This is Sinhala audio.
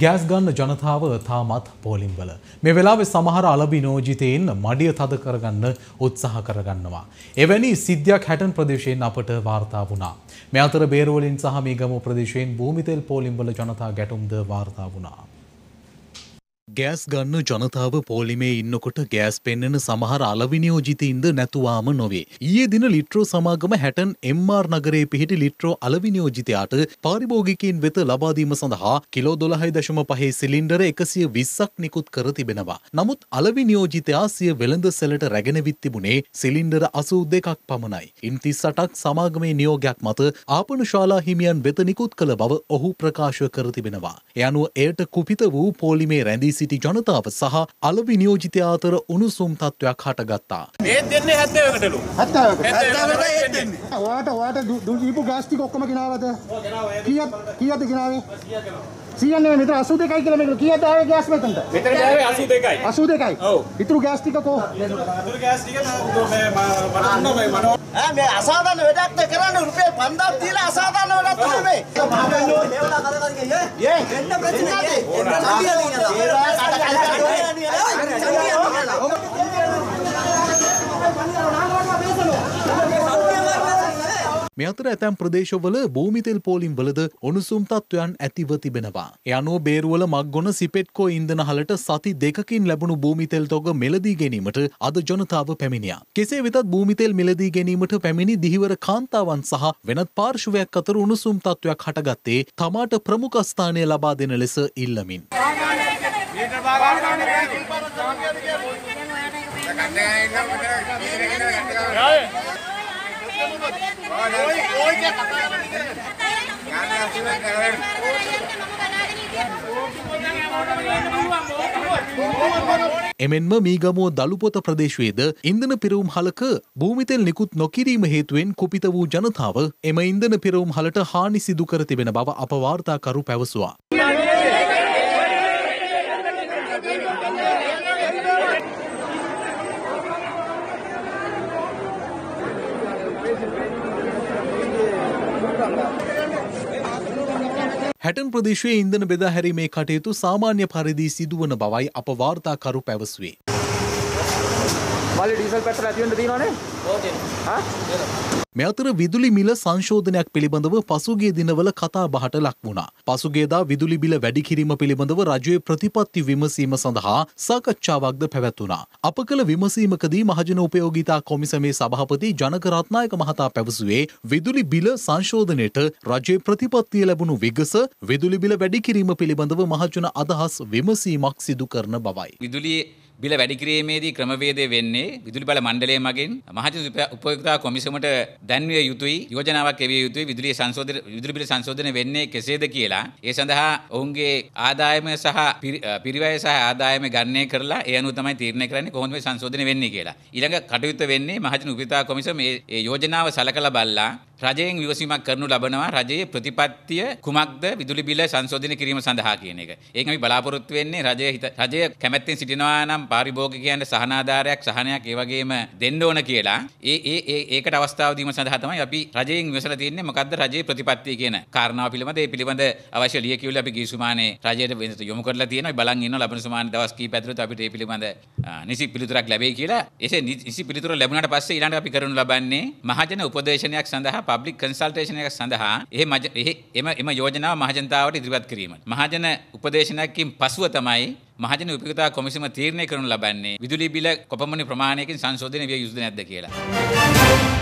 ගෑස් ගන්න ජනතාව තාමත් පෝලිම්වල. මේ වෙලාවේ සමහර අලබි නෝජිතයෙන් මඩිය තද කරගන්න උත්සාහ කරගන්නවා. එවැනි සිද්ධියක් හැටන් ප්‍රදේශයෙන් අපට වාර්තා වුණා. මේ අතර බේරවලින් සහ මේගම ප්‍රදේශයෙන් භූමිතෙල් පෝලිම්වල ජනතා ගැටුම්ද වාර්තා වුණා. ගෑස් ගන්න ජනතාව පෝලිමේ ඉන්නකොට ගෑස් පෙන්නෙන සමහර අලවිනියෝජිතයින්ද නැතුවාම නොවේ. ඊයේ දින ලිට්‍රෝ සමාගම හැටන් එම්මාර් නගරේ පිහිටි ලිට්‍රෝ අලවිනියෝජිතයාට පාරිභෝගිකයින් වෙත ලබාදීම සඳහා කිලෝ දොළහයි දශම පහේ සිලින්ඩර එකසිය විස්සක් නිකුත් කර තිබෙනවා. නමුත් අලවිනියෝජිතයා සිය වෙළඳ සැලට රැගෙනවිත් තිබුණේ සිලින්ඩර අසූ දෙකක් පමණයි. ඉන් තිස්සටක් සමාගමේ නියෝගයක් මත ආපන ශාලා හිමියන් වෙත නිකුත් කළ බව ඔහු ප්‍රකාශ කර තිබෙනවා. එයනුව එයට කුපිත වූ පෝලිමේ රැඳී සිටි ජනතාව සහ අලවි නියෝජිතය අතර උණුසුම් තත්ත්වයක් හටගත්තා. ඒ දෙන්නේ හැත්තවකටලු වාට වාට දුීපු ගාස්තික ඔක්කම කෙනාවද කියත් කියද කෙනාවේ සියන්නේ මෙතන 82යි කියලා මේකට කීයට ආවේ ගෑස් මෙතනට? මෙතනට ආවේ 82යි. 82යි. ඔව්. ඉතුරු ගෑස් ටික කො? ඉතුරු ගෑස් ටික මේ මනන්න මේ මනෝ. ආ මේ අසාධාරණ වැඩක් කරන්න රුපියල් 5000 දීලා අසාධාරණ වැඩක් තමයි මේ. ஏன் என்ன பிரச்சனை මේ අතර ඇතැම් ප්‍රදේශවල භූමිතෙල් පෝලිම් වලද උණුසුම් තත්ත්වයන් ඇතිව තිබෙනවා. යනුව බේරුවල මක්ගොන සිපෙට්කෝ ඉන්දන හලට සති දෙකකින් ලැබුණු භූමිතෙල් තොග මෙලදී ගැනීමට අද ජනතාව පැමිණියා. කෙසේ වෙතත් භූමිතෙල් මෙලදී ගැනීමට පැමිණි දිහිවර කාන්තාවන් සහ වෙනත් පාර්ශවයක් අතර උණුසුම් තත්ත්වයක් හටගත්තේ තමාට ප්‍රමුඛස්ථානය ලබා දෙන ලෙස ඉල්ලමින්. Yeah. එමෙන්ම මීගමෝ දළුපොත ප්‍රදේශයේද ඉන්දන පිරවුම් හලක භූමිතෙල් නිකුත් නොකිරීම හේතුවෙන් කුපිත වූ ජනතාව එම ඉන්දන පිරවුම් හලට හානි සිදුකර තිබෙන බව අපවාර්තාකරු පැවසවා. හැටන් ප්‍රදේශයේ ඉන්ධන බෙදා හැරීමේ කටයුතු සාමාන්‍ය පරිදි සිදුවන බවයි අප වාර්තාකරු පැවසුවේ. මල්ලි ඩීසල් පැත්තට ඇති වෙන්න තියෙනවනේ. මේ අතර විදුලි මිල සංශෝධනයක් පිළිබඳව පසුගිය දිනවල කතා බහට ලක් වුණා. පසුගියදා විදුලි බිල වැඩි කිරීම පිළිබඳව රජයේ ප්‍රතිපත්ති විමසීම සඳහා සාකච්ඡාවක්ද පැවැත්වුණා. අප කළ විමසීමකදී මහජන උපයෝගිතා කොමිසමේ සභාපති ජනක රත්නායක මහතා පැවසුවේ විදුලි බිල සංශෝධනයට රජයේ ප්‍රතිපත්තිය ලැබුණු විගස විදුලි බිල වැඩි කිරීම පිළිබඳව මහජන අදහස් විමසීමක් සිදු කරන බවයි. විදුලියේ බිල වැඩිකිරීමේදී ක්‍රමවේදය වෙන්නේ විදුලි බල මණ්ඩලය මගින් මහජන උපයෝගිතා කොමිසමට දැන්විය යුතුයි යෝජනාවක් එවිය යුතුයි විදුලි සංශෝධන විදුලි බිල සංශෝධන වෙන්නේ කෙසේද කියලා ඒ සඳහා ඔවුන්ගේ ආදායම සහ පිරිවැය සහ ආදායම ගණනය කරලා ඒ අනුව තමයි තීරණය කරන්නේ කොහොමද මේ සංශෝධන වෙන්නේ කියලා ඊළඟ කටයුත්ත වෙන්නේ මහජන උපයෝගිතා කොමිසම මේ යෝජනාව සලකලා බලලා රජයෙන් විවසීමක් කරනු ලබනවා රජයේ ප්‍රතිපත්තිය කුමක්ද විදුලි බිල සංශෝධනය කිරීම සඳහා කියන එක. ඒක අපි බලාපොරොත්තු වෙන්නේ රජය හිත රජය කැමැත්තෙන් සිටිනවා නම් පාරිභෝගිකයන්ට සහනාධාරයක් සහනයක් ඒ වගේම දෙන්න ඕන කියලා. ඒ ඒ ඒ ඒකට අවස්ථාව දීම සඳහා තමයි අපි රජයෙන් විවසලා තියෙන්නේ මොකද්ද රජයේ ප්‍රතිපත්තිය කියන කාරණාව පිළිබඳ ඒ පිළිබඳ අවශ්‍ය ලියකියවිලි අපි ගිය සුමානේ රජයට වෙනස යොමු කරලා තියෙනවා. බලන් ඉන්නවා ලබන සුමානේ දවස් කීප ඇතුළත අපිට මේ පිළිබඳ නිසි පිළිතුරක් ලැබෙයි කියලා. එසේ නිසි පිළිතුර ලැබුණාට පස්සේ ඊළඟට අපි කරනු ලබන්නේ මහජන උපදේශනයක් සඳහා පබ්ලික් කන්සල්ටේෂන් එක සඳහා එහි එම එම යෝජනාව මහජනතාවට ඉදිරිපත් කිරීමට. මහජන උපදේශනයකින් පසුව තමයි මහජන උපයෝගිතා කොමිසම තීරණය කරනු ලබන්නේ විදුලි බිල කොපමණ ප්‍රමාණයකින් සංශෝධනය විය යුතුද නැද්ද කියලා.